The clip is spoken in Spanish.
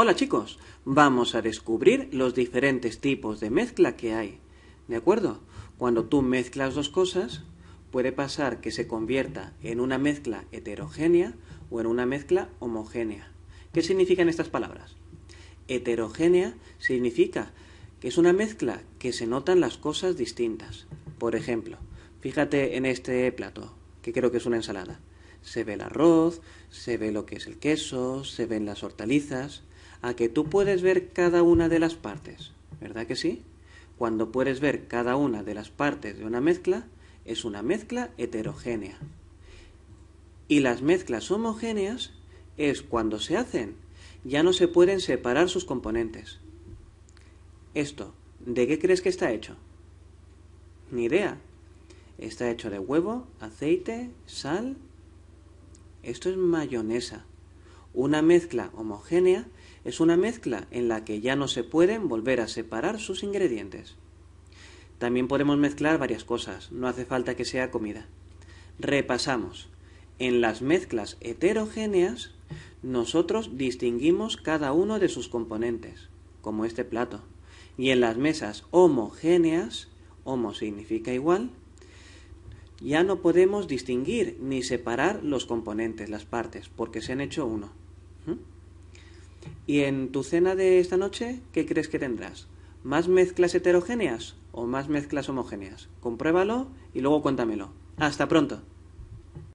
Hola chicos, vamos a descubrir los diferentes tipos de mezcla que hay. ¿De acuerdo? Cuando tú mezclas dos cosas, puede pasar que se convierta en una mezcla heterogénea o en una mezcla homogénea. ¿Qué significan estas palabras? Heterogénea significa que es una mezcla que se notan las cosas distintas. Por ejemplo, fíjate en este plato, que creo que es una ensalada. Se ve el arroz, se ve lo que es el queso, se ven las hortalizas a que tú puedes ver cada una de las partes, ¿verdad que sí? Cuando puedes ver cada una de las partes de una mezcla, es una mezcla heterogénea. Y las mezclas homogéneas es cuando se hacen, ya no se pueden separar sus componentes. Esto, ¿de qué crees que está hecho? Ni idea. Está hecho de huevo, aceite, sal. Esto es mayonesa, una mezcla homogénea es una mezcla en la que ya no se pueden volver a separar sus ingredientes. También podemos mezclar varias cosas, no hace falta que sea comida. Repasamos. En las mezclas heterogéneas, nosotros distinguimos cada uno de sus componentes, como este plato. Y en las mesas homogéneas, homo significa igual, ya no podemos distinguir ni separar los componentes, las partes, porque se han hecho uno. ¿Mm? ¿Y en tu cena de esta noche qué crees que tendrás? ¿Más mezclas heterogéneas o más mezclas homogéneas? Compruébalo y luego cuéntamelo. Hasta pronto.